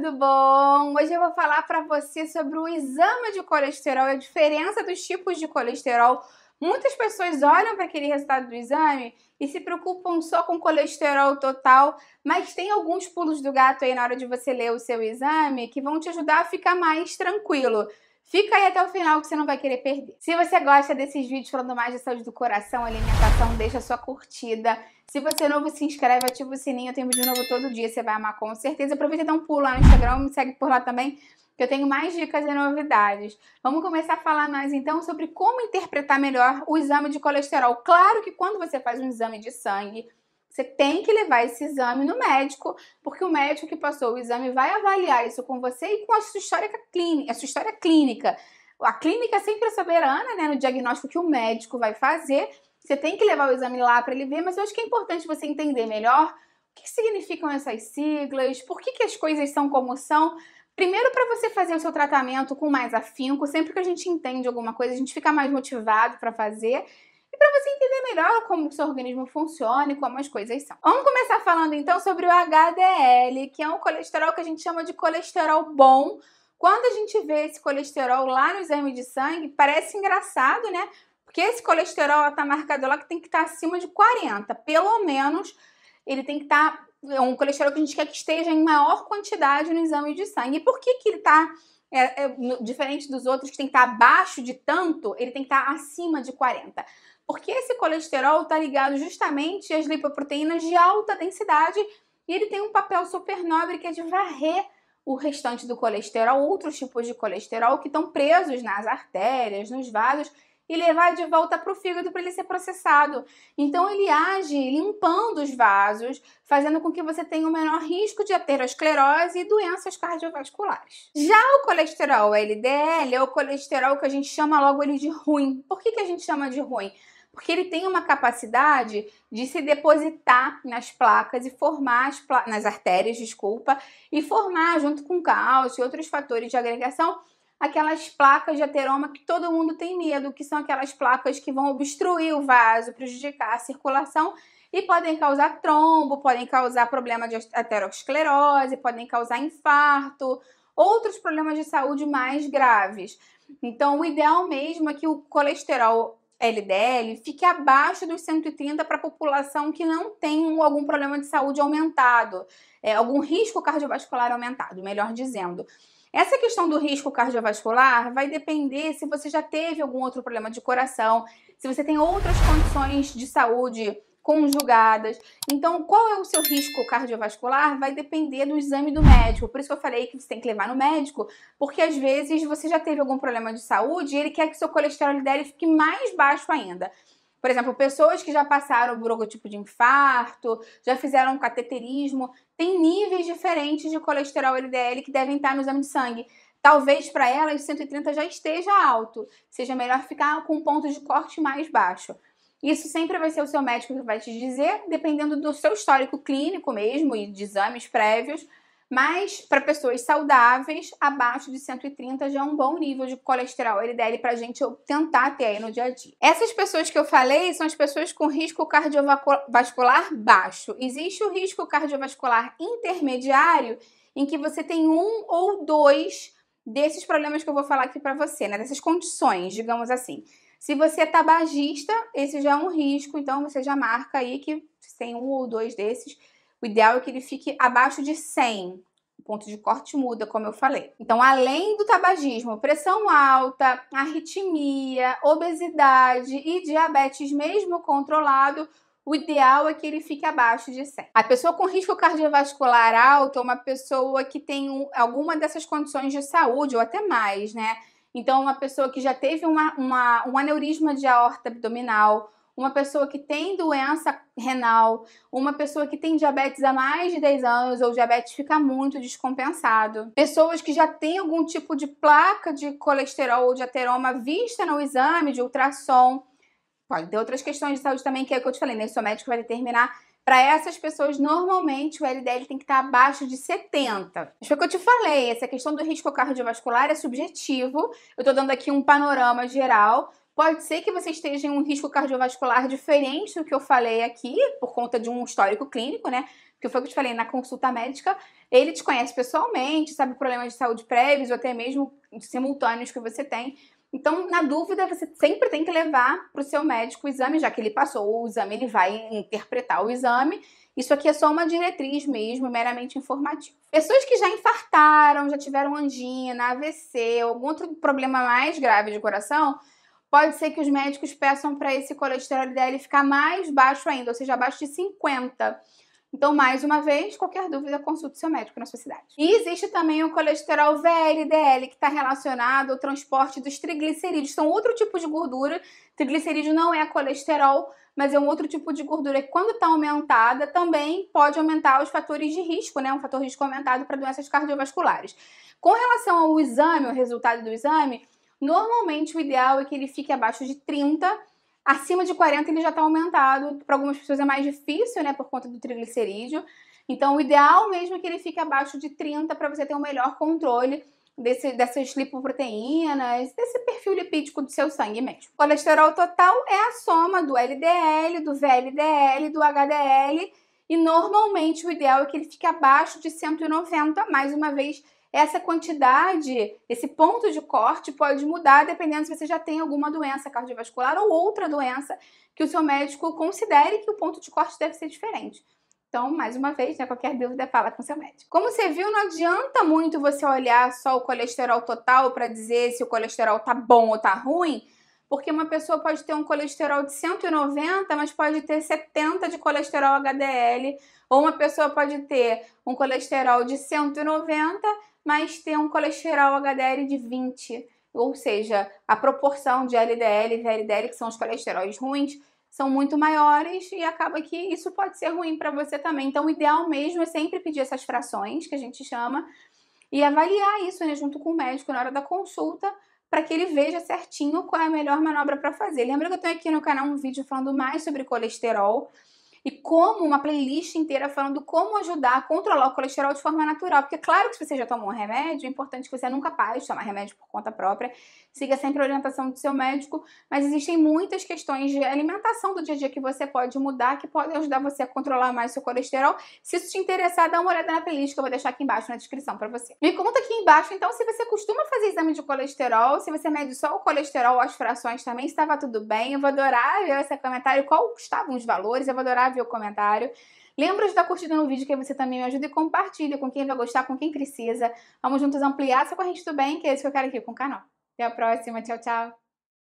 tudo bom? Hoje eu vou falar para você sobre o exame de colesterol e a diferença dos tipos de colesterol. Muitas pessoas olham para aquele resultado do exame e se preocupam só com colesterol total, mas tem alguns pulos do gato aí na hora de você ler o seu exame que vão te ajudar a ficar mais tranquilo. Fica aí até o final que você não vai querer perder. Se você gosta desses vídeos falando mais de saúde do coração, alimentação, deixa sua curtida. Se você é novo, se inscreve, ativa o sininho. Eu tenho vídeo novo todo dia, você vai amar com certeza. Aproveita e dá um pulo lá no Instagram, me segue por lá também, que eu tenho mais dicas e novidades. Vamos começar a falar mais então sobre como interpretar melhor o exame de colesterol. Claro que quando você faz um exame de sangue, você tem que levar esse exame no médico, porque o médico que passou o exame vai avaliar isso com você e com a sua história clínica. A sua história clínica. A clínica é sempre é soberana, né, no diagnóstico que o médico vai fazer. Você tem que levar o exame lá para ele ver, mas eu acho que é importante você entender melhor o que significam essas siglas, por que, que as coisas são como são. Primeiro, para você fazer o seu tratamento com mais afinco, sempre que a gente entende alguma coisa, a gente fica mais motivado para fazer e para você entender melhor como o seu organismo funciona e como as coisas são. Vamos começar falando então sobre o HDL, que é um colesterol que a gente chama de colesterol bom. Quando a gente vê esse colesterol lá no exame de sangue, parece engraçado, né? Porque esse colesterol está é marcado lá que tem que estar tá acima de 40, pelo menos ele tem que estar tá é um colesterol que a gente quer que esteja em maior quantidade no exame de sangue. E por que, que ele está, é, é, diferente dos outros que tem que estar tá abaixo de tanto, ele tem que estar tá acima de 40? porque esse colesterol está ligado justamente às lipoproteínas de alta densidade e ele tem um papel super nobre que é de varrer o restante do colesterol, outros tipos de colesterol que estão presos nas artérias, nos vasos e levar de volta para o fígado para ele ser processado. Então ele age limpando os vasos, fazendo com que você tenha o um menor risco de aterosclerose e doenças cardiovasculares. Já o colesterol LDL é o colesterol que a gente chama logo ele de ruim. Por que, que a gente chama de ruim? porque ele tem uma capacidade de se depositar nas placas e formar pla nas artérias, desculpa, e formar junto com cálcio e outros fatores de agregação aquelas placas de ateroma que todo mundo tem medo, que são aquelas placas que vão obstruir o vaso, prejudicar a circulação e podem causar trombo, podem causar problema de aterosclerose, podem causar infarto, outros problemas de saúde mais graves. Então, o ideal mesmo é que o colesterol LDL fique abaixo dos 130 para a população que não tem algum problema de saúde aumentado, é, algum risco cardiovascular aumentado, melhor dizendo. Essa questão do risco cardiovascular vai depender se você já teve algum outro problema de coração, se você tem outras condições de saúde conjugadas. Então, qual é o seu risco cardiovascular? Vai depender do exame do médico. Por isso que eu falei que você tem que levar no médico, porque às vezes você já teve algum problema de saúde e ele quer que seu colesterol LDL fique mais baixo ainda. Por exemplo, pessoas que já passaram por algum tipo de infarto, já fizeram cateterismo, tem níveis diferentes de colesterol LDL que devem estar no exame de sangue. Talvez para elas 130 já esteja alto, seja melhor ficar com um ponto de corte mais baixo. Isso sempre vai ser o seu médico que vai te dizer, dependendo do seu histórico clínico mesmo e de exames prévios. Mas para pessoas saudáveis, abaixo de 130 já é um bom nível de colesterol LDL para a gente tentar ter aí no dia a dia. Essas pessoas que eu falei são as pessoas com risco cardiovascular baixo. Existe o risco cardiovascular intermediário, em que você tem um ou dois desses problemas que eu vou falar aqui para você, né? Dessas condições, digamos assim. Se você é tabagista, esse já é um risco, então você já marca aí que tem um ou dois desses. O ideal é que ele fique abaixo de 100. O ponto de corte muda, como eu falei. Então, além do tabagismo, pressão alta, arritmia, obesidade e diabetes mesmo controlado, o ideal é que ele fique abaixo de 100. A pessoa com risco cardiovascular alto, é uma pessoa que tem um, alguma dessas condições de saúde ou até mais, né? Então, uma pessoa que já teve uma, uma, um aneurisma de aorta abdominal, uma pessoa que tem doença renal, uma pessoa que tem diabetes há mais de 10 anos ou diabetes fica muito descompensado. Pessoas que já têm algum tipo de placa de colesterol ou de ateroma vista no exame de ultrassom. Pode ter outras questões de saúde também, que é o que eu te falei, né? O seu médico vai determinar. Para essas pessoas, normalmente o LDL tem que estar abaixo de 70. Isso foi o que eu te falei, essa questão do risco cardiovascular é subjetivo. Eu estou dando aqui um panorama geral, Pode ser que você esteja em um risco cardiovascular diferente do que eu falei aqui, por conta de um histórico clínico, né? Porque foi o que eu te falei na consulta médica, ele te conhece pessoalmente, sabe problemas de saúde prévios ou até mesmo simultâneos que você tem. Então, na dúvida, você sempre tem que levar para o seu médico o exame, já que ele passou o exame, ele vai interpretar o exame. Isso aqui é só uma diretriz mesmo, meramente informativa. Pessoas que já infartaram, já tiveram angina, AVC, algum outro problema mais grave de coração, pode ser que os médicos peçam para esse colesterol dele ficar mais baixo ainda, ou seja, abaixo de 50. Então, mais uma vez, qualquer dúvida, consulte seu médico na sua cidade. E existe também o colesterol VLDL, que está relacionado ao transporte dos triglicerídeos. São outro tipo de gordura. Triglicerídeo não é colesterol, mas é um outro tipo de gordura que, quando está aumentada, também pode aumentar os fatores de risco, né? Um fator de risco aumentado para doenças cardiovasculares. Com relação ao exame, o resultado do exame, normalmente o ideal é que ele fique abaixo de 30 Acima de 40 ele já está aumentado. Para algumas pessoas é mais difícil, né, por conta do triglicerídeo. Então, o ideal mesmo é que ele fique abaixo de 30 para você ter um melhor controle desse, dessas lipoproteínas, desse perfil lipídico do seu sangue mesmo. O colesterol total é a soma do LDL, do VLDL, do HDL e normalmente o ideal é que ele fique abaixo de 190, mais uma vez, essa quantidade, esse ponto de corte pode mudar dependendo se você já tem alguma doença cardiovascular ou outra doença que o seu médico considere que o ponto de corte deve ser diferente. Então, mais uma vez, né, qualquer dúvida, fala com seu médico. Como você viu, não adianta muito você olhar só o colesterol total para dizer se o colesterol tá bom ou tá ruim, porque uma pessoa pode ter um colesterol de 190, mas pode ter 70 de colesterol HDL, ou uma pessoa pode ter um colesterol de 190, mas ter um colesterol HDL de 20. Ou seja, a proporção de LDL e VLDL, que são os colesteróis ruins, são muito maiores e acaba que isso pode ser ruim para você também. Então, o ideal mesmo é sempre pedir essas frações, que a gente chama, e avaliar isso né, junto com o médico na hora da consulta, para que ele veja certinho qual é a melhor manobra para fazer. Lembra que eu tenho aqui no canal um vídeo falando mais sobre colesterol e como uma playlist inteira falando como ajudar a controlar o colesterol de forma natural. Porque, claro que se você já tomou um remédio, é importante que você nunca pare de tomar remédio por conta própria, siga sempre a orientação do seu médico, mas existem muitas questões de alimentação do dia a dia que você pode mudar, que podem ajudar você a controlar mais seu colesterol. Se isso te interessar, dá uma olhada na playlist que eu vou deixar aqui embaixo na descrição para você. Me conta aqui embaixo, então, se você costuma fazer exame de colesterol, se você mede só o colesterol, as frações também, se estava tudo bem. Eu vou adorar ver esse comentário, qual estavam os valores, eu vou adorar instável o comentário. Lembra de dar curtida no vídeo, que você também me ajuda e compartilha com quem vai gostar, com quem precisa. Vamos juntos ampliar essa corrente do bem, que é isso que eu quero aqui com o canal. Até a próxima, tchau, tchau!